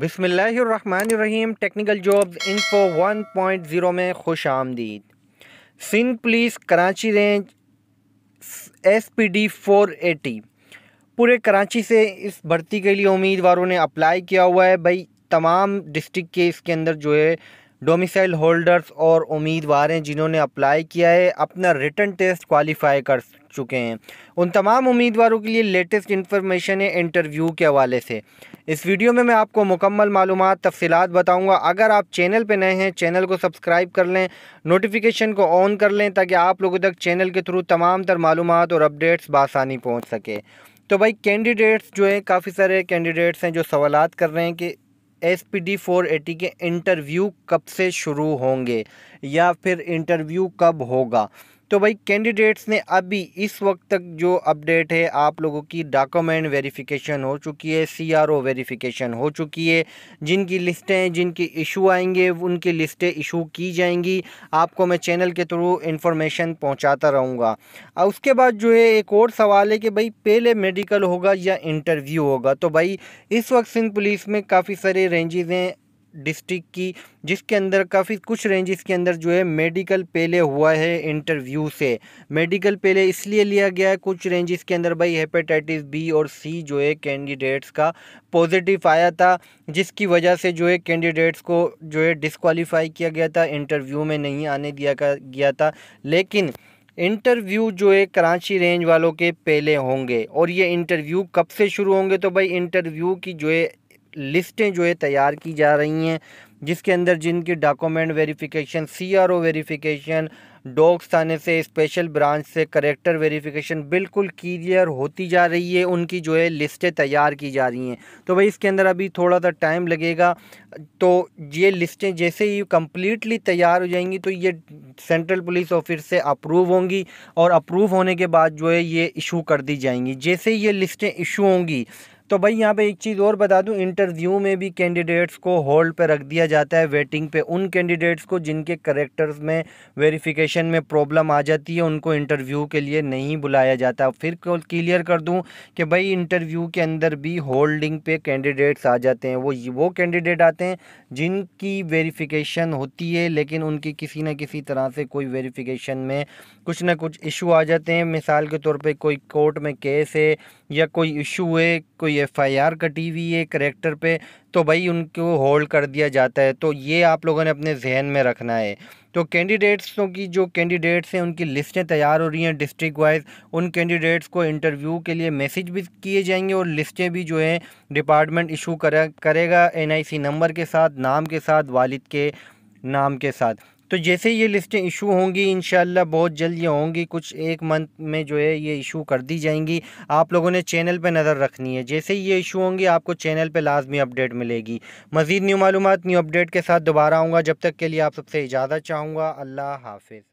बिसमीम technical job info 1.0 में खुश आमदीद Sindh police Karachi range S P D four eighty पूरे कराची से इस भर्ती के लिए उम्मीदवारों ने अप्लाई किया हुआ है भाई तमाम डिस्ट्रिक्ट के इसके अंदर जो है डोमिसाइल होल्डर्स और उम्मीदवार हैं जिन्होंने अप्लाई किया है अपना रिटर्न टेस्ट क्वालिफाई कर चुके हैं उन तमाम उम्मीदवारों के लिए लेटेस्ट इन्फॉर्मेशन है इंटरव्यू के हवाले से इस वीडियो में मैं आपको मुकम्मल मालूम तफसीत बताऊँगा अगर आप चैनल पर नए हैं चैनल को सब्सक्राइब कर लें नोटिफिकेशन को ऑन कर लें ताकि आप लोगों तक चैनल के थ्रू तमाम तर मालूम और अपडेट्स बसानी पहुँच सके तो भाई कैंडिडेट्स जो है काफ़ी सारे कैंडिडेट्स हैं जो सवाल कर रहे हैं कि S P D four eighty के इंटरव्यू कब से शुरू होंगे या फिर इंटरव्यू कब होगा तो भाई कैंडिडेट्स ने अभी इस वक्त तक जो अपडेट है आप लोगों की डॉक्यूमेंट वेरिफिकेशन हो चुकी है सीआरओ वेरिफिकेशन हो चुकी है जिनकी लिस्टें जिनकी इशू आएंगे उनकी लिस्टें इशू की जाएंगी आपको मैं चैनल के थ्रू इन्फॉर्मेशन पहुंचाता रहूँगा और उसके बाद जो है एक और सवाल है कि भाई पहले मेडिकल होगा या इंटरव्यू होगा तो भाई इस वक्त सिंध पुलिस में काफ़ी सारे रेंजेज़ हैं डिस्ट्रिक्ट की जिसके अंदर काफ़ी कुछ रेंजेस के अंदर जो है मेडिकल पहले हुआ है इंटरव्यू से मेडिकल पहले इसलिए लिया गया है कुछ रेंजेस के अंदर भाई हेपेटाइटिस बी और सी जो है कैंडिडेट्स का पॉजिटिव आया था जिसकी वजह से जो है कैंडिडेट्स को जो है डिसकॉलीफाई किया गया था इंटरव्यू में नहीं आने दिया गया था लेकिन इंटरव्यू जो है कराची रेंज वालों के पहले होंगे और ये इंटरव्यू कब से शुरू होंगे तो भाई इंटरव्यू की जो है लिस्टें जो है तैयार की जा रही हैं जिसके अंदर जिनकी डॉक्यूमेंट वेरिफिकेशन सीआरओ वेरिफिकेशन डॉग्स थाने से स्पेशल ब्रांच से करेक्टर वेरिफिकेशन बिल्कुल क्लियर होती जा रही है उनकी जो है लिस्टें तैयार की जा रही हैं तो भाई इसके अंदर अभी थोड़ा सा टाइम लगेगा तो ये लिस्टें जैसे ही कम्प्लीटली तैयार हो जाएंगी तो ये सेंट्रल पुलिस ऑफिस से अप्रूव होंगी और अप्रूव होने के बाद जो है ये इशू कर दी जाएंगी जैसे ये लिस्टें इशू होंगी तो भाई यहाँ पे एक चीज़ और बता दूँ इंटरव्यू में भी कैंडिडेट्स को होल्ड पे रख दिया जाता है वेटिंग पे उन कैंडिडेट्स को जिनके करेक्टर्स में वेरिफिकेशन में प्रॉब्लम आ जाती है उनको इंटरव्यू के लिए नहीं बुलाया जाता फिर क्लियर कर दूँ कि भाई इंटरव्यू के अंदर भी होल्डिंग पे कैंडिडेट्स आ जाते हैं वो वो कैंडिडेट आते हैं जिनकी वेरीफिकेशन होती है लेकिन उनकी किसी न किसी तरह से कोई वेरीफिकेशन में कुछ ना कुछ इशू आ जाते हैं मिसाल के तौर पर कोई कोर्ट में केस है या कोई इशू है कोई एफआईआर कटी हुई है करेक्टर पे तो भाई उनको होल्ड कर दिया जाता है तो ये आप लोगों ने अपने जहन में रखना है तो कैंडिडेट्सों तो की जो कैंडिडेट्स हैं उनकी लिस्टें तैयार हो रही हैं डिस्ट्रिक्ट वाइज उन कैंडिडेट्स को इंटरव्यू के लिए मैसेज भी किए जाएंगे और लिस्टें भी जो हैं डिपार्टमेंट इशू करे, करेगा सी नंबर के साथ नाम के साथ वालिद के नाम के साथ तो जैसे ये लिस्टें इशू होंगी इन बहुत जल्द ये होंगी कुछ एक मंथ में जो है ये इशू कर दी जाएंगी आप लोगों ने चैनल पर नज़र रखनी है जैसे ही ये इशू होंगी आपको चैनल पर लाजमी अपडेट मिलेगी मज़ीद न्यू मालूम न्यू अपडेट के साथ दोबारा आऊँगा जब तक के लिए आप सबसे इजाज़त चाहूँगा अल्लाह हाफिज़